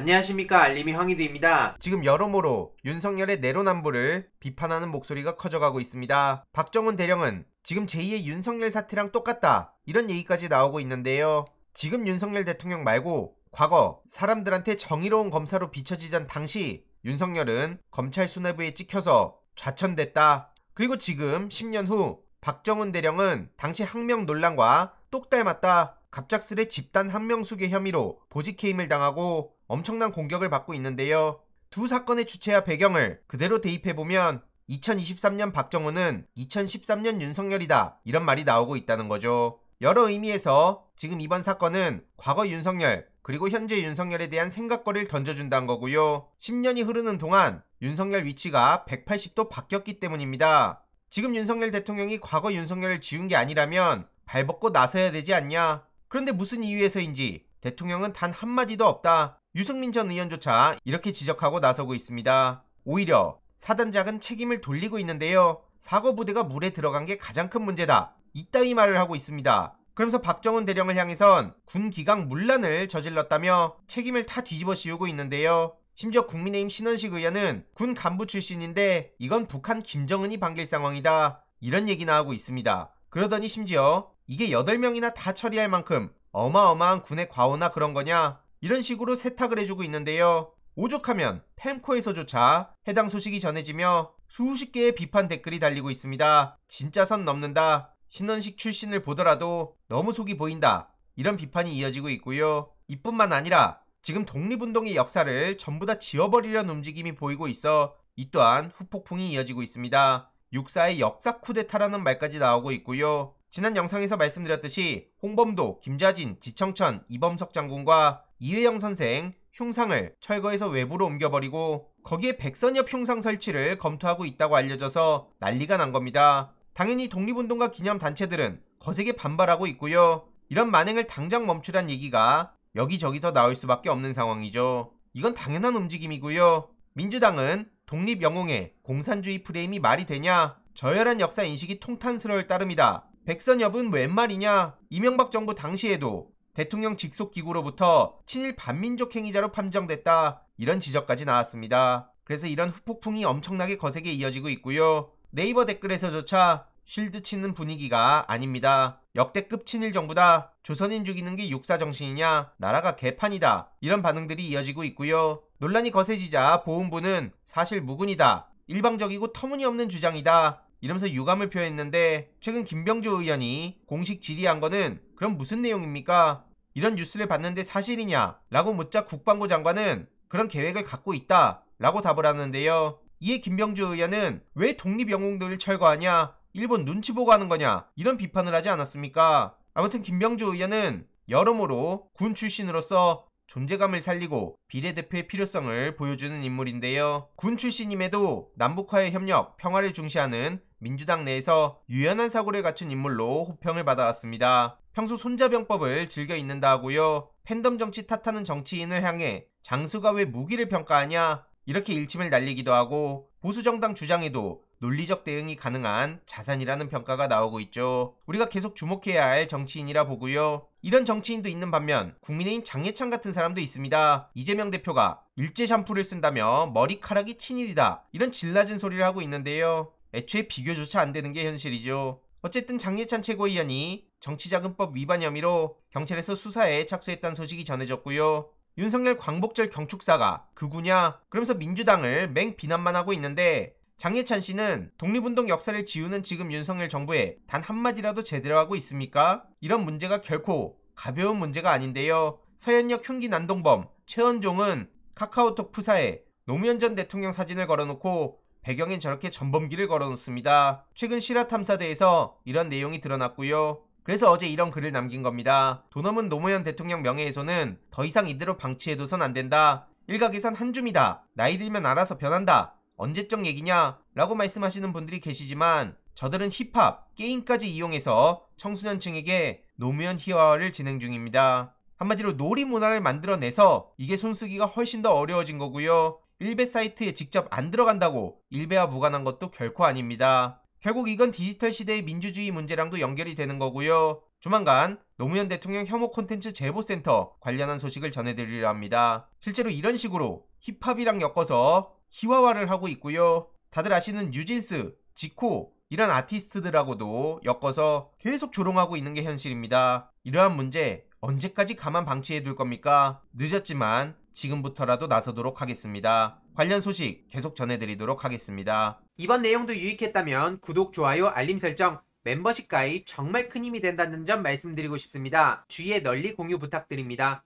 안녕하십니까 알림이 황희드입니다. 지금 여러모로 윤석열의 내로남불을 비판하는 목소리가 커져가고 있습니다. 박정훈 대령은 지금 제2의 윤석열 사태랑 똑같다 이런 얘기까지 나오고 있는데요. 지금 윤석열 대통령 말고 과거 사람들한테 정의로운 검사로 비춰지던 당시 윤석열은 검찰 수뇌부에 찍혀서 좌천됐다. 그리고 지금 10년 후 박정훈 대령은 당시 항명 논란과 똑 닮았다. 갑작스레 집단 항명수괴 혐의로 보직해임을 당하고 엄청난 공격을 받고 있는데요. 두 사건의 주체와 배경을 그대로 대입해보면 2023년 박정우는 2013년 윤석열이다 이런 말이 나오고 있다는 거죠. 여러 의미에서 지금 이번 사건은 과거 윤석열 그리고 현재 윤석열에 대한 생각거리를 던져준다는 거고요. 10년이 흐르는 동안 윤석열 위치가 180도 바뀌었기 때문입니다. 지금 윤석열 대통령이 과거 윤석열을 지운 게 아니라면 발벗고 나서야 되지 않냐? 그런데 무슨 이유에서인지 대통령은 단 한마디도 없다. 유승민 전 의원조차 이렇게 지적하고 나서고 있습니다. 오히려 사단장은 책임을 돌리고 있는데요. 사고부대가 물에 들어간 게 가장 큰 문제다. 이따위 말을 하고 있습니다. 그러면서 박정훈 대령을 향해선 군 기강 문란을 저질렀다며 책임을 다 뒤집어 씌우고 있는데요. 심지어 국민의힘 신원식 의원은 군 간부 출신인데 이건 북한 김정은이 반길 상황이다. 이런 얘기나 하고 있습니다. 그러더니 심지어 이게 8명이나 다 처리할 만큼 어마어마한 군의 과오나 그런 거냐? 이런 식으로 세탁을 해주고 있는데요. 오죽하면 펜코에서조차 해당 소식이 전해지며 수십 개의 비판 댓글이 달리고 있습니다. 진짜 선 넘는다. 신원식 출신을 보더라도 너무 속이 보인다. 이런 비판이 이어지고 있고요. 이뿐만 아니라 지금 독립운동의 역사를 전부 다 지워버리려는 움직임이 보이고 있어 이 또한 후폭풍이 이어지고 있습니다. 육사의 역사 쿠데타라는 말까지 나오고 있고요. 지난 영상에서 말씀드렸듯이 홍범도, 김자진, 지청천, 이범석 장군과 이회영 선생, 흉상을 철거해서 외부로 옮겨버리고 거기에 백선엽 흉상 설치를 검토하고 있다고 알려져서 난리가 난 겁니다. 당연히 독립운동가 기념단체들은 거세게 반발하고 있고요. 이런 만행을 당장 멈추란 얘기가 여기저기서 나올 수밖에 없는 상황이죠. 이건 당연한 움직임이고요. 민주당은 독립영웅의 공산주의 프레임이 말이 되냐? 저열한 역사 인식이 통탄스러울 따름이다. 백선엽은 웬 말이냐? 이명박 정부 당시에도 대통령 직속 기구로부터 친일 반민족 행위자로 판정됐다. 이런 지적까지 나왔습니다. 그래서 이런 후폭풍이 엄청나게 거세게 이어지고 있고요. 네이버 댓글에서조차 쉴드 치는 분위기가 아닙니다. 역대급 친일 정부다. 조선인 죽이는 게 육사 정신이냐. 나라가 개판이다. 이런 반응들이 이어지고 있고요. 논란이 거세지자 보훈부는 사실 무근이다. 일방적이고 터무니없는 주장이다. 이러면서 유감을 표했는데 최근 김병주 의원이 공식 질의한 거는 그럼 무슨 내용입니까? 이런 뉴스를 봤는데 사실이냐? 라고 묻자 국방부 장관은 그런 계획을 갖고 있다 라고 답을 하는데요. 이에 김병주 의원은 왜 독립영웅들을 철거하냐? 일본 눈치 보고 하는 거냐? 이런 비판을 하지 않았습니까? 아무튼 김병주 의원은 여러모로 군 출신으로서 존재감을 살리고 비례대표의 필요성을 보여주는 인물인데요. 군 출신임에도 남북화의 협력, 평화를 중시하는 민주당 내에서 유연한 사고를 갖춘 인물로 호평을 받아왔습니다. 평소 손자병법을 즐겨 읽는다 하고요. 팬덤 정치 탓하는 정치인을 향해 장수가 왜 무기를 평가하냐 이렇게 일침을 날리기도 하고 보수정당 주장에도 논리적 대응이 가능한 자산이라는 평가가 나오고 있죠. 우리가 계속 주목해야 할 정치인이라 보고요. 이런 정치인도 있는 반면 국민의힘 장예찬 같은 사람도 있습니다. 이재명 대표가 일제 샴푸를 쓴다며 머리카락이 친일이다 이런 질낮진 소리를 하고 있는데요. 애초에 비교조차 안 되는 게 현실이죠. 어쨌든 장예찬 최고위원이 정치자금법 위반 혐의로 경찰에서 수사에 착수했다는 소식이 전해졌고요. 윤석열 광복절 경축사가 그구냐? 그러면서 민주당을 맹 비난만 하고 있는데 장예찬 씨는 독립운동 역사를 지우는 지금 윤석열 정부에 단 한마디라도 제대로 하고 있습니까? 이런 문제가 결코 가벼운 문제가 아닌데요. 서현역 흉기 난동범 최원종은 카카오톡 프사에 노무현 전 대통령 사진을 걸어놓고 배경엔 저렇게 전범기를 걸어놓습니다. 최근 실화 탐사대에서 이런 내용이 드러났고요. 그래서 어제 이런 글을 남긴 겁니다. 도넘은 노무현 대통령 명예에서는더 이상 이대로 방치해둬선 안 된다. 일각에선 한줌이다. 나이 들면 알아서 변한다. 언제적 얘기냐? 라고 말씀하시는 분들이 계시지만 저들은 힙합, 게임까지 이용해서 청소년층에게 노무현 희화화를 진행 중입니다. 한마디로 놀이 문화를 만들어내서 이게 손쓰기가 훨씬 더 어려워진 거고요. 일베 사이트에 직접 안 들어간다고 일베와 무관한 것도 결코 아닙니다. 결국 이건 디지털 시대의 민주주의 문제랑도 연결이 되는 거고요. 조만간 노무현 대통령 혐오 콘텐츠 제보센터 관련한 소식을 전해드리려 합니다. 실제로 이런 식으로 힙합이랑 엮어서 희화화를 하고 있고요. 다들 아시는 뉴진스, 지코 이런 아티스트들하고도 엮어서 계속 조롱하고 있는 게 현실입니다. 이러한 문제 언제까지 가만 방치해 둘 겁니까? 늦었지만 지금부터라도 나서도록 하겠습니다. 관련 소식 계속 전해드리도록 하겠습니다. 이번 내용도 유익했다면 구독, 좋아요, 알림 설정, 멤버십 가입 정말 큰 힘이 된다는 점 말씀드리고 싶습니다. 주위에 널리 공유 부탁드립니다.